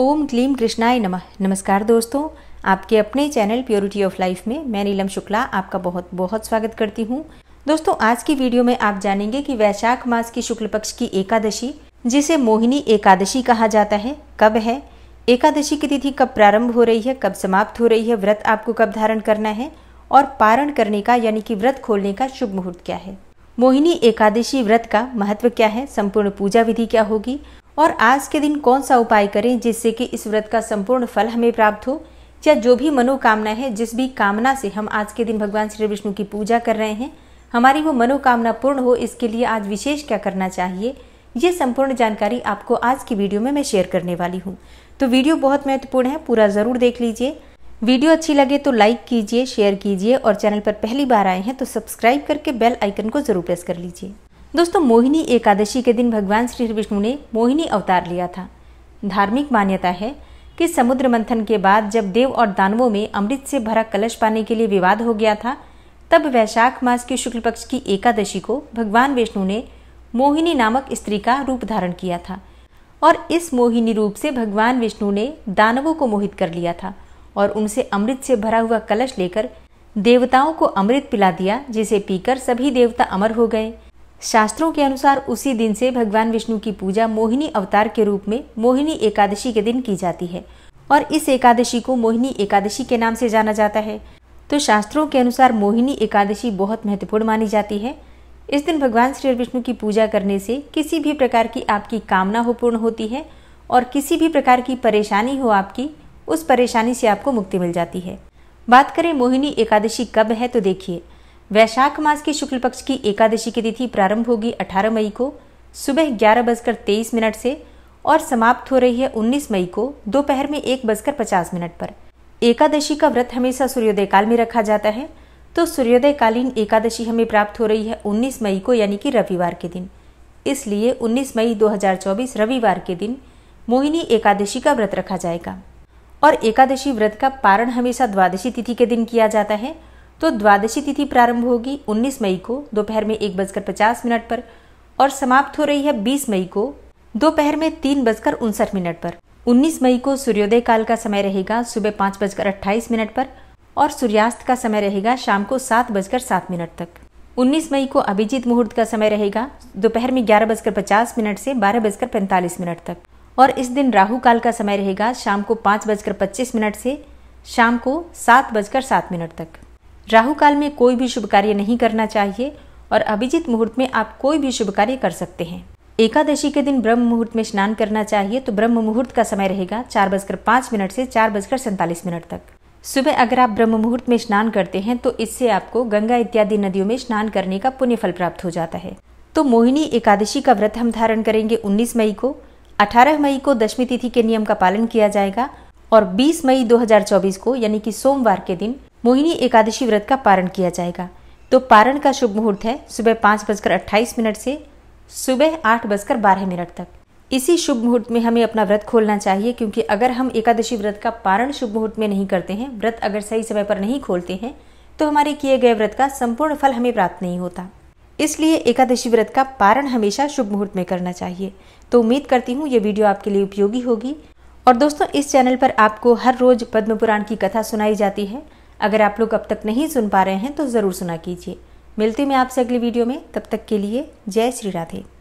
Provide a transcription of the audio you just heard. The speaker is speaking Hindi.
ओम क्लीम कृष्णाय नम नमस्कार दोस्तों आपके अपने चैनल प्योरिटी ऑफ लाइफ में मैं नीलम शुक्ला आपका बहुत बहुत स्वागत करती हूँ दोस्तों आज की वीडियो में आप जानेंगे कि वैशाख मास की शुक्ल पक्ष की एकादशी जिसे मोहिनी एकादशी कहा जाता है कब है एकादशी की तिथि कब प्रारंभ हो रही है कब समाप्त हो रही है व्रत आपको कब धारण करना है और पारण करने का यानी कि व्रत खोलने का शुभ मुहूर्त क्या है मोहिनी एकादशी व्रत का महत्व क्या है संपूर्ण पूजा विधि क्या होगी और आज के दिन कौन सा उपाय करें जिससे कि इस व्रत का संपूर्ण फल हमें प्राप्त हो या जो भी मनोकामना है जिस भी कामना से हम आज के दिन भगवान श्री विष्णु की पूजा कर रहे हैं हमारी वो मनोकामना पूर्ण हो इसके लिए आज विशेष क्या करना चाहिए ये संपूर्ण जानकारी आपको आज की वीडियो में मैं शेयर करने वाली हूँ तो वीडियो बहुत महत्वपूर्ण है पूरा ज़रूर देख लीजिए वीडियो अच्छी लगे तो लाइक कीजिए शेयर कीजिए और चैनल पर पहली बार आए हैं तो सब्सक्राइब करके बेल आइकन को ज़रूर प्रेस कर लीजिए दोस्तों मोहिनी एकादशी के दिन भगवान श्री विष्णु ने मोहिनी अवतार लिया था धार्मिक मान्यता है कि समुद्र मंथन के बाद जब देव और दानवों में अमृत से भरा कलश पाने के लिए विवाद हो गया था तब वैशाख मास के शुक्ल पक्ष की एकादशी को भगवान विष्णु ने मोहिनी नामक स्त्री का रूप धारण किया था और इस मोहिनी रूप से भगवान विष्णु ने दानवों को मोहित कर लिया था और उनसे अमृत से भरा हुआ कलश लेकर देवताओं को अमृत पिला दिया जिसे पीकर सभी देवता अमर हो गए शास्त्रों के अनुसार उसी दिन से भगवान विष्णु की पूजा मोहिनी अवतार के रूप में मोहिनी एकादशी के दिन की जाती है और इस एकादशी को मोहिनी एकादशी के नाम से जाना जाता है तो शास्त्रों के अनुसार मोहिनी एकादशी बहुत महत्वपूर्ण मानी जाती है इस दिन भगवान श्री विष्णु की पूजा करने से किसी भी प्रकार की आपकी कामना हो पूर्ण होती है और किसी भी प्रकार की परेशानी हो आपकी उस परेशानी से आपको मुक्ति मिल जाती है बात करें मोहिनी एकादशी कब है तो देखिए वैशाख मास के शुक्ल पक्ष की एकादशी की तिथि प्रारंभ होगी 18 मई को सुबह ग्यारह बजकर तेईस मिनट से और समाप्त हो रही है 19 मई को दोपहर में एक बजकर पचास मिनट पर एकादशी का व्रत हमेशा सूर्योदय काल में रखा जाता है तो सूर्योदय कालीन एकादशी हमें प्राप्त हो रही है 19 मई को यानी कि रविवार के दिन इसलिए 19 मई 2024 रविवार के दिन मोहिनी एकादशी का व्रत रखा जाएगा और एकादशी व्रत का पारण हमेशा द्वादशी तिथि के दिन किया जाता है तो द्वादशी तिथि प्रारंभ होगी 19 मई को दोपहर में एक बजकर पचास मिनट पर और समाप्त हो रही है 20 मई को दोपहर में तीन बजकर उनसठ मिनट पर 19 मई को सूर्योदय काल का समय रहेगा सुबह पाँच बजकर अट्ठाईस मिनट पर और सूर्यास्त का समय रहेगा शाम को सात बजकर सात मिनट तक 19 मई को अभिजीत मुहूर्त का समय रहेगा दोपहर में ग्यारह बजकर पचास मिनट से बारह बजकर पैंतालीस मिनट तक और इस दिन राहु काल का समय रहेगा शाम को पाँच बजकर पच्चीस मिनट से शाम को सात बजकर सात मिनट तक राहु काल में कोई भी शुभ कार्य नहीं करना चाहिए और अभिजीत मुहूर्त में आप कोई भी शुभ कार्य कर सकते हैं एकादशी के दिन ब्रह्म मुहूर्त में स्नान करना चाहिए तो ब्रह्म मुहूर्त का समय रहेगा चार बजकर पाँच मिनट से चार बजकर सैंतालीस मिनट तक सुबह अगर आप ब्रह्म मुहूर्त में स्नान करते हैं तो इससे आपको गंगा इत्यादि नदियों में स्नान करने का पुण्य फल प्राप्त हो जाता है तो मोहिनी एकादशी का व्रत हम धारण करेंगे 19 मई को 18 मई को दशमी तिथि के नियम का पालन किया जाएगा और 20 मई 2024 को यानी कि सोमवार के दिन मोहिनी एकादशी व्रत का पारण किया जाएगा तो पारण का शुभ मुहूर्त है सुबह पाँच बजकर अट्ठाईस मिनट से सुबह आठ बजकर बारह मिनट तक इसी शुभ मुहूर्त में हमें अपना व्रत खोलना चाहिए क्योंकि अगर हम एकादशी व्रत का पारण शुभ मुहूर्त में नहीं करते हैं व्रत अगर सही समय पर नहीं खोलते हैं तो हमारे किए गए व्रत का संपूर्ण फल हमें प्राप्त नहीं होता इसलिए एकादशी व्रत का पारण हमेशा शुभ मुहूर्त में करना चाहिए तो उम्मीद करती हूँ ये वीडियो आपके लिए उपयोगी होगी और दोस्तों इस चैनल पर आपको हर रोज पद्म पुराण की कथा सुनाई जाती है अगर आप लोग अब तक नहीं सुन पा रहे हैं तो ज़रूर सुना कीजिए मिलती मैं आपसे अगली वीडियो में तब तक के लिए जय श्री राधे